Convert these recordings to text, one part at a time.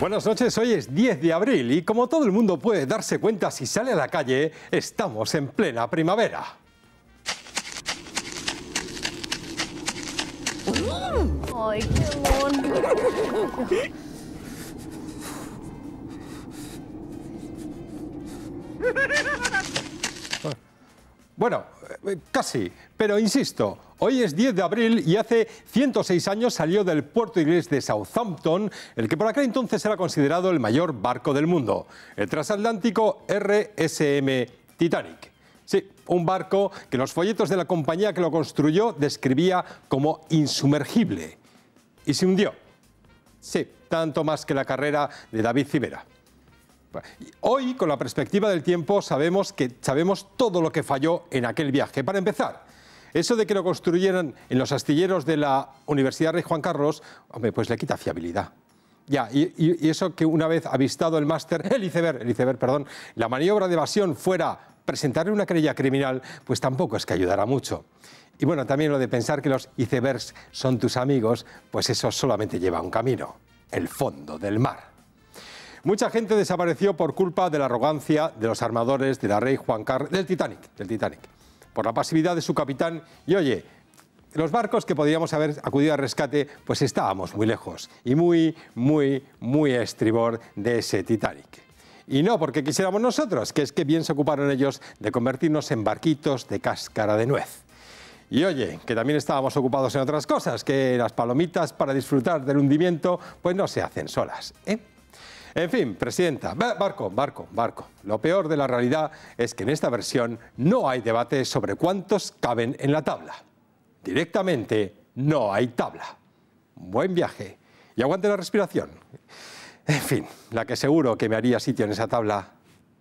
Buenas noches, hoy es 10 de abril y como todo el mundo puede darse cuenta si sale a la calle, estamos en plena primavera. Bueno, eh, casi, pero insisto, Hoy es 10 de abril y hace 106 años salió del puerto inglés de Southampton, el que por aquel entonces era considerado el mayor barco del mundo, el transatlántico RSM Titanic. Sí, un barco que los folletos de la compañía que lo construyó describía como insumergible. Y se hundió. Sí, tanto más que la carrera de David Cibera. Hoy, con la perspectiva del tiempo, sabemos, que, sabemos todo lo que falló en aquel viaje. Para empezar, eso de que lo construyeran en los astilleros de la Universidad Rey Juan Carlos, pues le quita fiabilidad. Ya, y, eso que una vez avistado el máster, el iceberg, el iceberg, perdón, la maniobra de evasión fuera presentarle una querella criminal, pues tampoco es que ayudará mucho. Y bueno, también lo de pensar que los icebergs son tus amigos, pues eso solamente lleva a un camino, el fondo del mar. Mucha gente desapareció por culpa de la arrogancia de los armadores de la Rey Juan Carlos, del Titanic, del Titanic, por la pasividad de su capitán y oye, los barcos que podríamos haber acudido al rescate, pues estábamos muy lejos y muy, muy, muy estribor de ese Titanic. Y no porque quisiéramos nosotros, que es que bien se ocuparon ellos de convertirnos en barquitos de cáscara de nuez. Y oye, que también estábamos ocupados en otras cosas, que las palomitas para disfrutar del hundimiento, pues no se hacen solas. ¿eh? En fin, Presidenta, barco, barco, barco. Lo peor de la realidad es que en esta versión no hay debate sobre cuántos caben en la tabla. Directamente no hay tabla. Buen viaje. Y aguante la respiración. En fin, la que seguro que me haría sitio en esa tabla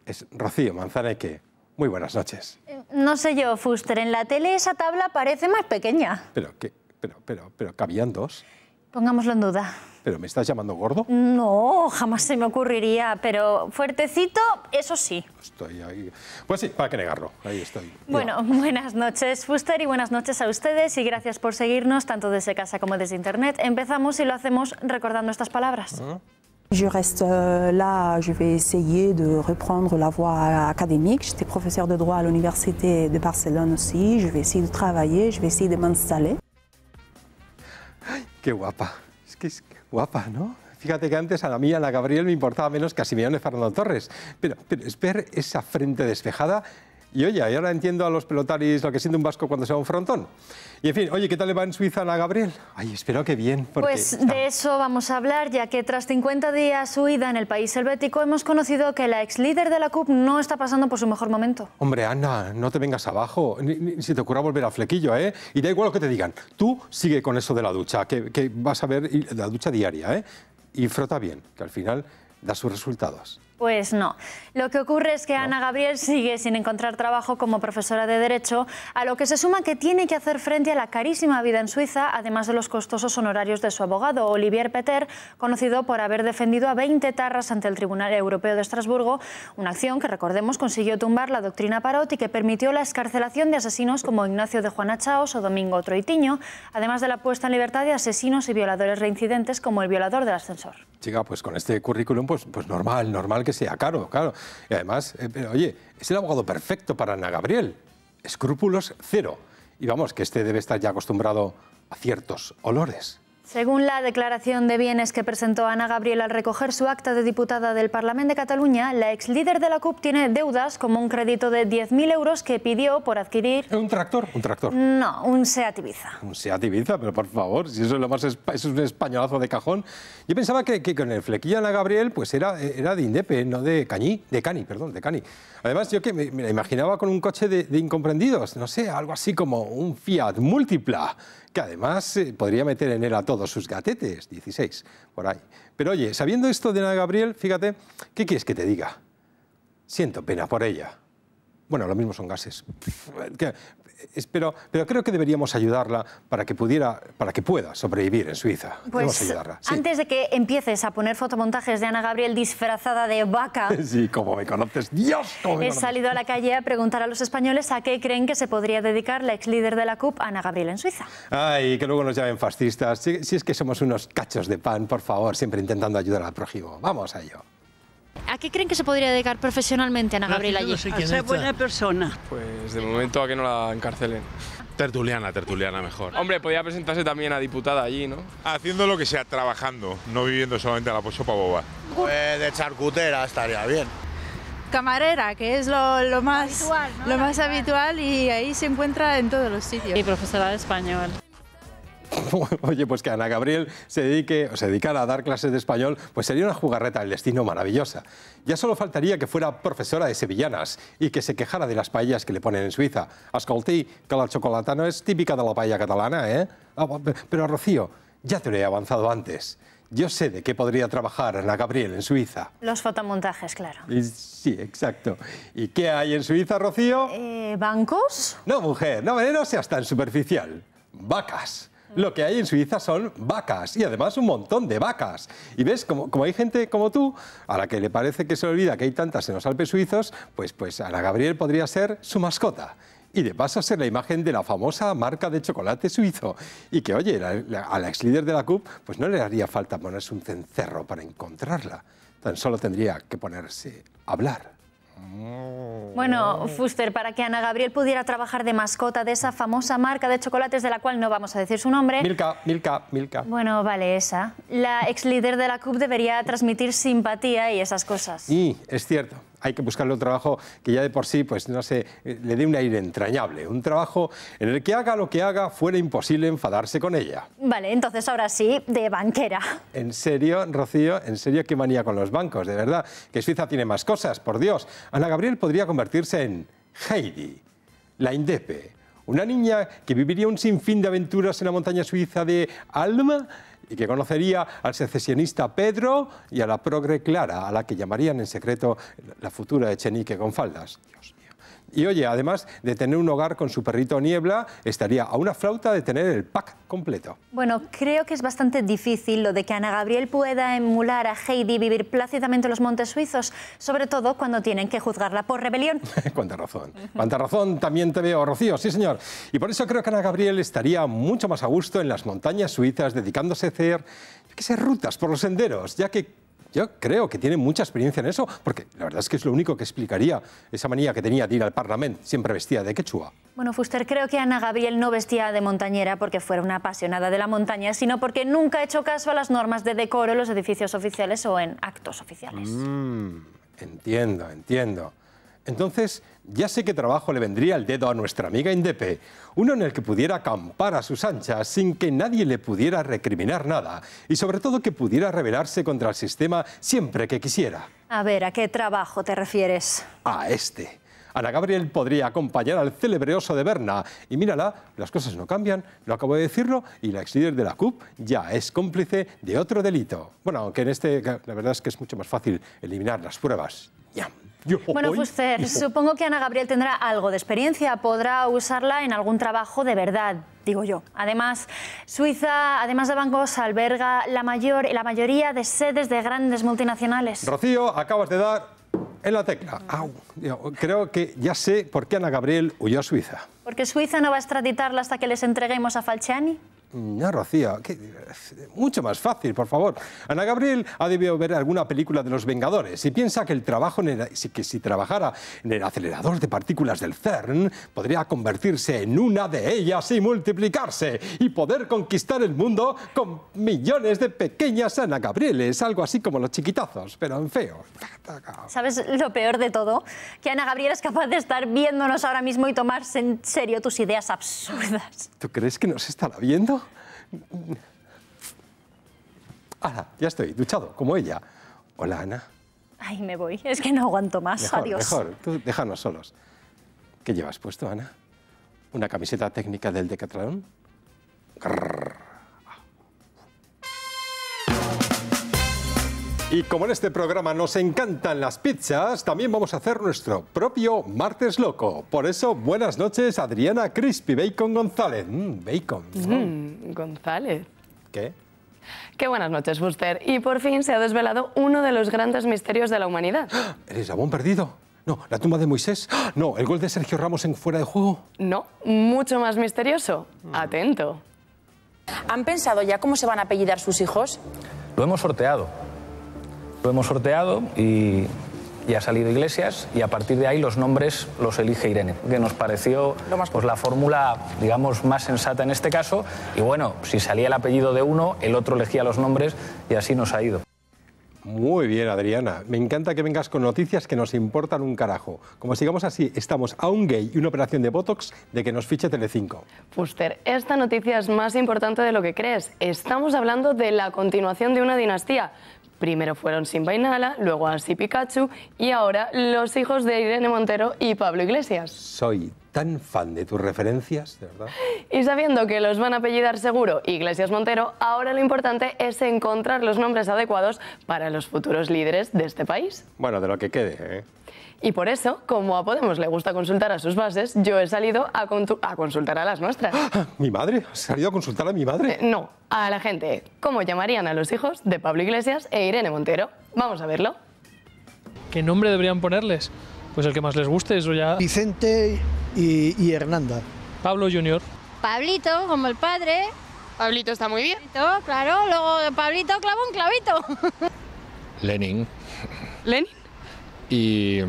es Rocío que Muy buenas noches. Eh, no sé yo, Fuster, en la tele esa tabla parece más pequeña. Pero, ¿qué? Pero, pero, pero, ¿cabían dos? Pongámoslo en duda. ¿Pero me estás llamando gordo? No, jamás se me ocurriría, pero fuertecito, eso sí. Estoy ahí. Pues sí, para que negarlo, ahí estoy. Bueno, buenas noches, Fuster, y buenas noches a ustedes, y gracias por seguirnos, tanto desde casa como desde Internet. Empezamos y lo hacemos recordando estas palabras. Yo ah. Je reste euh, là, je vais essayer de reprendre la voie académique. J'étais professeur de droit à l'université de Barcelone aussi. Je vais essayer de travailler, je vais essayer de m'installer. Qué guapa. Es que es guapa, ¿no? Fíjate que antes a la mía, a la Gabriel, me importaba menos que a Simeone Fernando Torres. Pero, pero es ver esa frente despejada y oye, ahora entiendo a los pelotaris lo que siente un vasco cuando se va a un frontón. Y en fin, oye, ¿qué tal le va en Suiza a Gabriel? Ay, espero que bien. Porque pues de eso vamos a hablar, ya que tras 50 días huida en el país helvético, hemos conocido que la ex líder de la CUP no está pasando por su mejor momento. Hombre, Ana, no te vengas abajo, ni, si te ocurra volver a flequillo, ¿eh? Y da igual lo que te digan, tú sigue con eso de la ducha, que, que vas a ver la ducha diaria, ¿eh? Y frota bien, que al final da sus resultados. Pues no. Lo que ocurre es que Ana Gabriel sigue sin encontrar trabajo como profesora de Derecho, a lo que se suma que tiene que hacer frente a la carísima vida en Suiza, además de los costosos honorarios de su abogado, Olivier Peter, conocido por haber defendido a 20 tarras ante el Tribunal Europeo de Estrasburgo, una acción que, recordemos, consiguió tumbar la doctrina Parot y que permitió la escarcelación de asesinos como Ignacio de Juana Chaos o Domingo Troitiño, además de la puesta en libertad de asesinos y violadores reincidentes como el violador del ascensor. Chica, pues con este currículum, pues, pues normal, normal que sea caro, claro. Y además, eh, oye, es el abogado perfecto para Ana Gabriel. Escrúpulos cero. Y vamos, que este debe estar ya acostumbrado a ciertos olores. Según la declaración de bienes que presentó Ana Gabriel al recoger su acta de diputada del Parlamento de Cataluña, la ex líder de la CUP tiene deudas como un crédito de 10.000 euros que pidió por adquirir... ¿Un tractor? ¿Un tractor? No, un Seat Ibiza. Un Seat Ibiza, pero por favor, si eso es, lo más eso es un españolazo de cajón. Yo pensaba que, con el flequillo Ana Gabriel pues era, era de Indepe, no de Cañí, de Cani, perdón, de Cani. Además, yo que me, la imaginaba con un coche de, de incomprendidos, no sé, algo así como un Fiat Múltipla que además eh, podría meter en él a todos sus gatetes, 16, por ahí. Pero oye, sabiendo esto de Ana Gabriel, fíjate, ¿qué quieres que te diga? Siento pena por ella. Bueno, lo mismo son gases pero, pero creo que deberíamos ayudarla para que, pudiera, para que pueda sobrevivir en Suiza. Pues antes de que empieces a poner fotomontajes de Ana Gabriel disfrazada de vaca... Sí, como me conoces, Dios, He salido a la calle a preguntar a los españoles a qué creen que se podría dedicar la ex líder de la CUP, Ana Gabriel, en Suiza. Ay, que luego nos llamen fascistas. Si, si es que somos unos cachos de pan, por favor, siempre intentando ayudar al prójimo. Vamos a ello qué creen que se podría dedicar profesionalmente Ana Gabriela allí? a ser buena persona. Pues de momento a que no la encarcelen. Tertuliana, tertuliana mejor. Hombre, podía presentarse también a diputada allí, ¿no? Haciendo lo que sea, trabajando, no viviendo solamente a la posopa boba. Pues de charcutera estaría bien. Camarera, que es lo, más, lo más habitual y ahí se encuentra en todos los sitios. Y profesora de español. oye, pues que Ana Gabriel se dedique o se dedicara a dar clases de español, pues sería una jugarreta del destino maravillosa. Ya solo faltaría que fuera profesora de sevillanas y que se quejara de las paellas que le ponen en Suiza. Ascolti, que la chocolata no es típica de la paella catalana, ¿eh? Ah, Pero Rocío, ya te lo he avanzado antes. Yo sé de qué podría trabajar Ana Gabriel en Suiza. Los fotomontajes, claro. Sí, exacto. ¿Y qué hay en Suiza, Rocío? Eh, ¿Bancos? No, mujer, no, eh, no seas tan superficial. Vacas. Lo que hay en Suiza son vacas y además un montón de vacas. Y ves, como, hay gente como tú, a la que le parece que se olvida que hay tantas en los Alpes suizos, pues, pues la Gabriel podría ser su mascota y de paso ser la imagen de la famosa marca de chocolate suizo. Y que, oye, a la ex líder de la CUP, pues no le haría falta ponerse un cencerro para encontrarla. Tan solo tendría que ponerse a hablar. Bueno, oh. Fuster, para que Ana Gabriel pudiera trabajar de mascota de esa famosa marca de chocolates de la cual no vamos a decir su nombre. Milka, Milka, Milka. Bueno, vale, esa. La ex líder de la CUP debería transmitir simpatía y esas cosas. Y es cierto hay que buscarle un trabajo que ya de por sí, pues no sé, eh, le dé un aire entrañable. Un trabajo en el que haga lo que haga fuera imposible enfadarse con ella. Vale, entonces ahora sí, de banquera. En serio, Rocío, en serio, qué manía con los bancos, de verdad. Que Suiza tiene más cosas, por Dios. Ana Gabriel podría convertirse en Heidi, la Indepe una niña que viviría un sinfín de aventuras en la montaña suiza de Alma y que conocería al secesionista Pedro y a la progre Clara, a la que llamarían en secreto la futura Echenique con faldas. Y oye, además de tener un hogar con su perrito Niebla, estaría a una flauta de tener el pack completo. Bueno, creo que es bastante difícil lo de que Ana Gabriel pueda emular a Heidi vivir plácidamente en los montes suizos, sobre todo cuando tienen que juzgarla por rebelión. cuánta razón, cuánta razón también te veo, Rocío, sí señor. Y por eso creo que Ana Gabriel estaría mucho más a gusto en las montañas suizas, dedicándose a hacer, que rutas por los senderos, ya que yo creo que tiene mucha experiencia en eso, porque la verdad es que es lo único que explicaría esa manía que tenía de ir al Parlamento, siempre vestida de quechua. Bueno, Fuster, creo que Ana Gabriel no vestía de montañera porque fuera una apasionada de la montaña, sino porque nunca ha hecho caso a las normas de decoro en los edificios oficiales o en actos oficiales. Mm, entiendo, entiendo. Entonces, ya sé qué trabajo le vendría el dedo a nuestra amiga Indepe, uno en el que pudiera acampar a sus anchas sin que nadie le pudiera recriminar nada y sobre todo que pudiera rebelarse contra el sistema siempre que quisiera. A ver, ¿a qué trabajo te refieres? A este. Ana Gabriel podría acompañar al célebre oso de Berna. Y mírala, las cosas no cambian, lo acabo de decirlo, y la ex líder de la CUP ya es cómplice de otro delito. Bueno, aunque en este la verdad es que es mucho más fácil eliminar las pruebas. Ya bueno, pues, eh, supongo que Ana Gabriel tendrá algo de experiencia, podrá usarla en algún trabajo de verdad, digo yo. Además, Suiza, además de bancos, alberga la, mayor, la mayoría de sedes de grandes multinacionales. Rocío, acabas de dar en la tecla. Creo que ya sé por qué Ana Gabriel huyó a Suiza. ¿Porque Suiza no va a extraditarla hasta que les entreguemos a Falciani? No, Rocío, eh, mucho más fácil, por favor. Ana Gabriel ha debido ver alguna película de Los Vengadores y piensa que, el trabajo en que si trabajara en el acelerador de partículas del CERN podría convertirse en una de ellas y multiplicarse y poder conquistar el mundo con millones de pequeñas Ana Gabrieles, algo así como los chiquitazos, pero en feo. ¿Sabes lo peor de todo? Que Ana Gabriel es capaz de estar viéndonos ahora mismo y tomarse en serio tus ideas absurdas. ¿Tú crees que nos estará viendo? Ahora, ya estoy, duchado, como ella. Hola, Ana. Ay, me voy, es que no aguanto más, adiós. Mejor, tú déjanos solos. ¿Qué llevas puesto, Ana? ¿Una camiseta técnica del Decathlon? Y como en este programa nos encantan las pizzas, también vamos a hacer nuestro propio martes loco. Por eso, buenas noches, Adriana Crispy Bacon González. Mm, bacon. Mm, González. ¿Qué? Qué buenas noches, Buster. Y por fin se ha desvelado uno de los grandes misterios de la humanidad. ¿El jabón perdido? No, la tumba de Moisés. No, el gol de Sergio Ramos en fuera de juego. No, mucho más misterioso. Mm. Atento. ¿Han pensado ya cómo se van a apellidar sus hijos? Lo hemos sorteado. Lo hemos sorteado y, ya ha salido Iglesias y a partir de ahí los nombres los elige Irene, que nos pareció pues, la fórmula, digamos, más sensata en este caso. Y bueno, si salía el apellido de uno, el otro elegía los nombres y así nos ha ido. Muy bien, Adriana. Me encanta que vengas con noticias que nos importan un carajo. Como sigamos así, estamos a un gay y una operación de Botox de que nos fiche Telecinco. Puster, esta noticia es más importante de lo que crees. Estamos hablando de la continuación de una dinastía. Primero fueron Simba y Nala, luego así Pikachu y ahora los hijos de Irene Montero y Pablo Iglesias. Soy tan fan de tus referencias, de verdad. Y sabiendo que los van a apellidar seguro Iglesias Montero, ahora lo importante es encontrar los nombres adecuados para los futuros líderes de este país. Bueno, de lo que quede, ¿eh? Y por eso, como a Podemos le gusta consultar a sus bases, yo he salido a, consultar a las nuestras. Ah, ¿Mi madre? ¿Has salido a consultar a mi madre? Eh, no, a la gente. ¿Cómo llamarían a los hijos de Pablo Iglesias e Irene Montero? Vamos a verlo. ¿Qué nombre deberían ponerles? Pues el que más les guste, eso ya... Vicente y, Hernanda. Pablo Junior. Pablito, como el padre. Pablito está muy bien. Pablito, claro, luego Pablito clavo un clavito. Lenin. ¿Lenin? Y.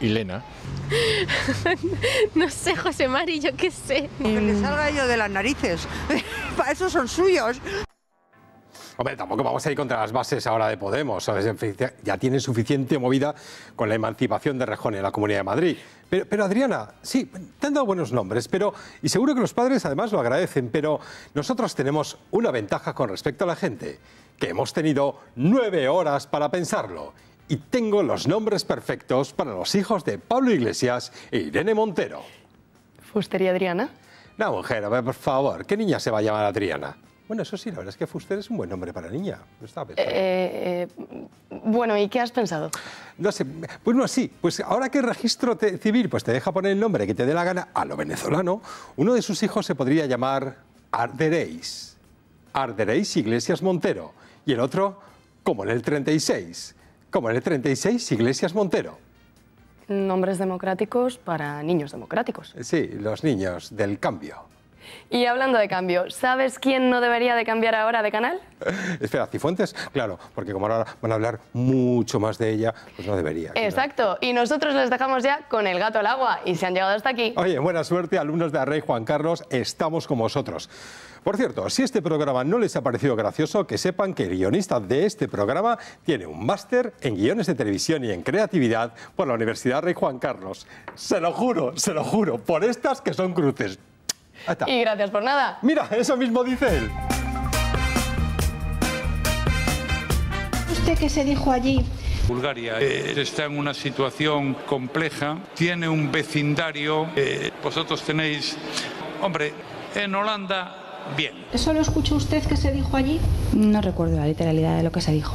Y Lena. no sé, José Mari, yo qué sé. Que le salga ello de las narices. Para eso son suyos. Hombre, tampoco vamos a ir contra las bases ahora de Podemos. Ya tienen suficiente movida con la emancipación de Rejón en la Comunidad de Madrid. Pero, Adriana, sí, te han dado buenos nombres, pero y seguro que los padres además lo agradecen, pero nosotros tenemos una ventaja con respecto a la gente, que hemos tenido nueve horas para pensarlo. Y tengo los nombres perfectos para los hijos de Pablo Iglesias e Irene Montero. ¿Fustería Adriana? No, mujer, a por favor, ¿qué niña se va a llamar Adriana? Bueno, eso sí, la verdad es que Fuster es un buen nombre para niña. Eh, eh, bueno, ¿y qué has pensado? No sé, pues no, sí, pues ahora que el registro civil pues te deja poner el nombre que te dé la gana a lo venezolano, uno de sus hijos se podría llamar Arderéis. Arderéis Iglesias Montero. Y el otro, como en el 36. Como en el 36, Iglesias Montero. Nombres democráticos para niños democráticos. Sí, los niños del cambio. Y hablando de cambio, ¿sabes quién no debería de cambiar ahora de canal? Espera, Cifuentes, claro, porque como ahora van a hablar mucho más de ella, pues no debería. Exacto, y nosotros les dejamos ya con el gato al agua y se han llegado hasta aquí. Oye, buena suerte, alumnos de Rey Juan Carlos, estamos con vosotros. Por cierto, si este programa no les ha parecido gracioso, que sepan que el guionista de este programa tiene un máster en guiones de televisión y en creatividad por la Universidad Rey Juan Carlos. Se lo juro, se lo juro, por estas que son cruces. Y gracias por nada. Mira, eso mismo dice él. ¿Usted qué se dijo allí? Bulgaria eh, está en una situación compleja, tiene un vecindario, eh, vosotros tenéis, hombre, en Holanda, bien. ¿Eso lo escuchó usted que se dijo allí? No recuerdo la literalidad de lo que se dijo.